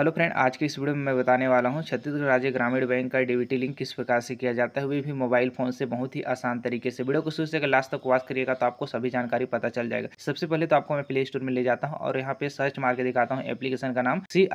hello friend आज के इस वीडियो में मैं बताने वाला हूं छत्तीसगढ़ राज्य ग्रामीण बैंक का डीबीटी लिंक किस प्रकार से किया जाता है वे भी मोबाइल फोन से बहुत ही आसान तरीके से वीडियो को शुरू से लास्ट तक वॉच करिएगा तो आपको सभी जानकारी पता चल जाएगा सबसे पहले तो आपको मैं प्ले स्टोर में ले जाता हूँ और यहाँ पे सर्च मार के दिखाता हूँ एप्लीकेशन का नाम सी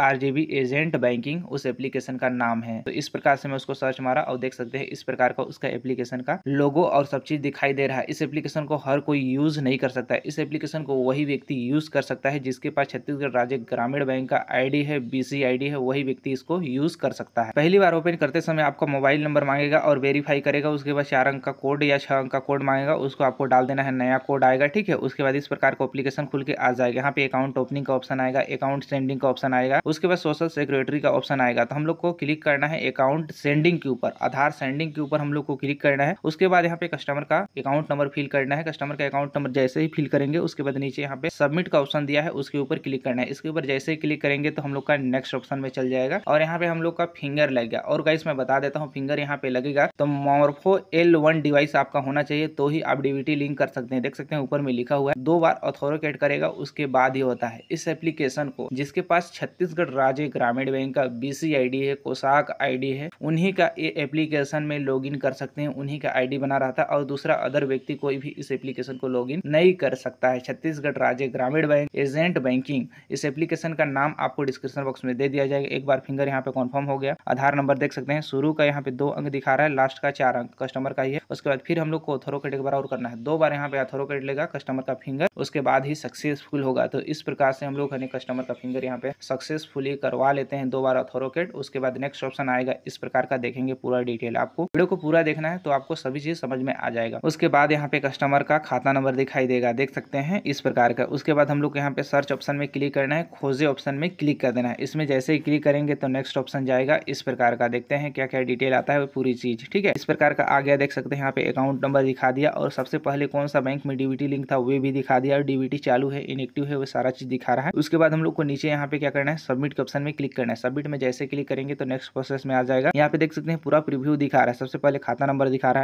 एजेंट बैंकिंग उस एप्लीकेशन का नाम है तो इस प्रकार से मैं उसको सर्च मारा और देख सकते हैं इस प्रकार का उसका एप्लीकेशन का लोगो और सब चीज दिखाई दे रहा है इस एप्लीकेशन को हर कोई यूज नहीं कर सकता इस एप्लीकेशन को वही व्यक्ति यूज कर सकता है जिसके पास छत्तीसगढ़ राज्य ग्रामीण बैंक का आई है बीस दूसरी आईडी है वही व्यक्ति इसको यूज कर सकता है पहली बार ओपन करते समय आपका मोबाइल नंबर मांगेगा और वेरीफाई करेगा उसके बाद चार अंक का कोड या छह अंक का कोड मांगेगा उसको आपको डाल देना है नया कोड आएगा ठीक है उसके बाद इस प्रकार का एप्लीकेशन खुल के आ जाएगा यहाँ पे अकाउंट ओपनिंग का ऑप्शन आएगा अकाउंट सेंडिंग का ऑप्शन आएगा उसके बाद सोशल सिक्योरिटी का ऑप्शन आएगा तो हम लोग को क्लिक करना है अकाउंट सेंडिंग के ऊपर आधार सेंडिंग के ऊपर हम लोग को क्लिक करना है उसके बाद यहाँ पे कस्टमर का अकाउंट नंबर फिल करना है कस्टमर का अकाउंट नंबर जैसे ही फिल करेंगे उसके बाद नीचे यहाँ पे सबमिट का ऑप्शन दिया है उसके ऊपर क्लिक करना है इसके ऊपर जैसे ही क्लिक करेंगे तो हम लोग का नेक्स्ट नेक्स्ट ऑप्शन में चल जाएगा और यहाँ पे हम लोग का फिंगर लग गया और गाइस मैं बता देता हूँ फिंगर यहाँ पे लगेगा तो मोरफो एल वन डिवाइस आपका होना चाहिए तो ही आप डीवीटी लिंक कर सकते हैं देख सकते हैं ऊपर में लिखा हुआ है दो बार अथोरिकेट करेगा उसके बाद ही होता है इस एप्लीकेशन को जिसके पास छत्तीसगढ़ राज्य ग्रामीण बैंक का बीसी आईडी है कोशाक आई है उन्हीं का ये एप्लीकेशन में लॉग कर सकते हैं उन्हीं का आई बना रहा था और दूसरा अदर व्यक्ति कोई भी इस एप्लीकेशन को लॉग नहीं कर सकता है Chhattisgarh Rajya Gramin bank agent banking इस एप्लीकेशन का नाम आपको डिस्क्रिप्शन बॉक्स उसमें दे दिया जाएगा एक बार फिंगर यहाँ पे कॉन्फर्म हो गया आधार नंबर देख सकते हैं शुरू का यहाँ पे दो अंक दिखा रहा है लास्ट का चार अंक कस्टमर का ही है उसके बाद फिर हम लोग को अथोरोकेट एक बार और करना है दो बार यहाँ पे अथोरोकेट लेगा कस्टमर का फिंगर उसके बाद ही सक्सेसफुल होगा तो इस प्रकार से हम लोग कस्टमर का फिंगर यहाँ पे सक्सेसफुली करवा लेते हैं दो बार अथोरोकेट उसके बाद नेक्स्ट ऑप्शन आएगा इस प्रकार का देखेंगे पूरा डिटेल आपको वीडियो को पूरा देखना है तो आपको सभी चीज समझ में आ जाएगा उसके बाद यहाँ पे कस्टमर का खाता नंबर दिखाई देगा देख सकते हैं इस प्रकार का उसके बाद हम लोग यहाँ पे सर्च ऑप्शन में क्लिक करना है खोजे ऑप्शन में क्लिक कर देना है इस इसमें जैसे ही क्लिक करेंगे तो नेक्स्ट ऑप्शन जाएगा इस प्रकार का देखते हैं क्या क्या डिटेल आता है वो पूरी चीज़ ठीक है इस प्रकार का आ गया देख सकते हैं यहाँ पे अकाउंट नंबर दिखा दिया और सबसे पहले कौन सा बैंक में डीबीटी लिंक था वे भी दिखा दिया और डीबीटी चालू है इनएक्टिव है वो सारा चीज़ दिखा रहा है उसके बाद हम लोग को नीचे यहाँ पे क्या करना है सबमिट के ऑप्शन में क्लिक करना है सबमिट में जैसे क्लिक करेंगे तो नेक्स्ट प्रोसेस में आ जाएगा यहाँ पे देख सकते हैं पूरा प्रिव्यू दिखा रहा है सबसे पहले खाता नंबर दिखा रहा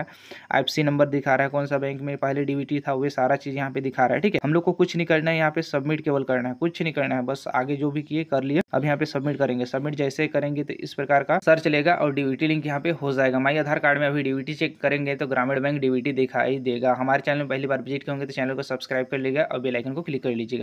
है सी नंबर दिखा रहा है कौन सा बैंक में पहले डीबीटी था वे सारा चीज़ यहाँ पे दिखा रहा है ठीक है हम लोग को कुछ नहीं करना है यहाँ पे सबमिट केवल करना है कुछ नहीं करना है बस आगे जो भी किए कर लिए अब यहाँ पे सबमिट करेंगे सबमिट जैसे करेंगे तो इस प्रकार का सर्च लेगा और डीबीटी लिंक यहाँ पे हो जाएगा माई आधार कार्ड में अभी डीबीटी चेक करेंगे तो ग्रामीण बैंक डीबीटी दिखाई देगा हमारे चैनल में पहली बार विजिट करेंगे तो चैनल को सब्सक्राइब कर लीजिएगा और बेलाइकन को क्लिक कर लीजिएगा